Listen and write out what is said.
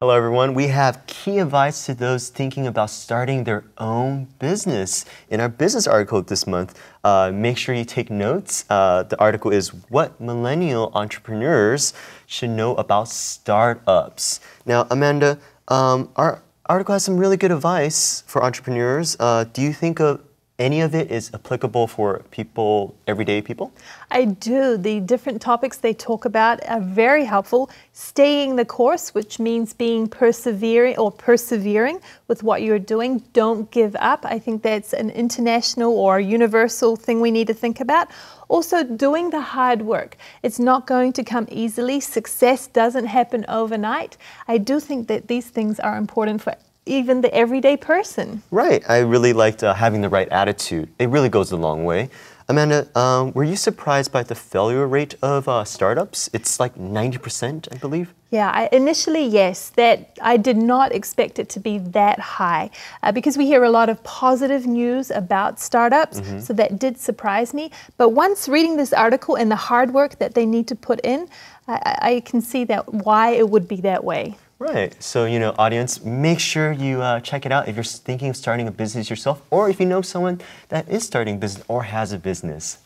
Hello, everyone. We have key advice to those thinking about starting their own business. In our business article this month, uh, make sure you take notes. Uh, the article is What Millennial Entrepreneurs Should Know About Startups. Now, Amanda, um, our article has some really good advice for entrepreneurs. Uh, do you think of any of it is applicable for people, everyday people? I do. The different topics they talk about are very helpful. Staying the course, which means being persevering or persevering with what you're doing. Don't give up. I think that's an international or universal thing we need to think about. Also, doing the hard work. It's not going to come easily. Success doesn't happen overnight. I do think that these things are important for even the everyday person. Right. I really liked uh, having the right attitude. It really goes a long way. Amanda, um, were you surprised by the failure rate of uh, startups? It's like 90%, I believe. Yeah, I, initially, yes. That I did not expect it to be that high uh, because we hear a lot of positive news about startups, mm -hmm. so that did surprise me. But once reading this article and the hard work that they need to put in, I, I can see that why it would be that way. Right. So, you know, audience, make sure you uh, check it out if you're thinking of starting a business yourself or if you know someone that is starting a business or has a business.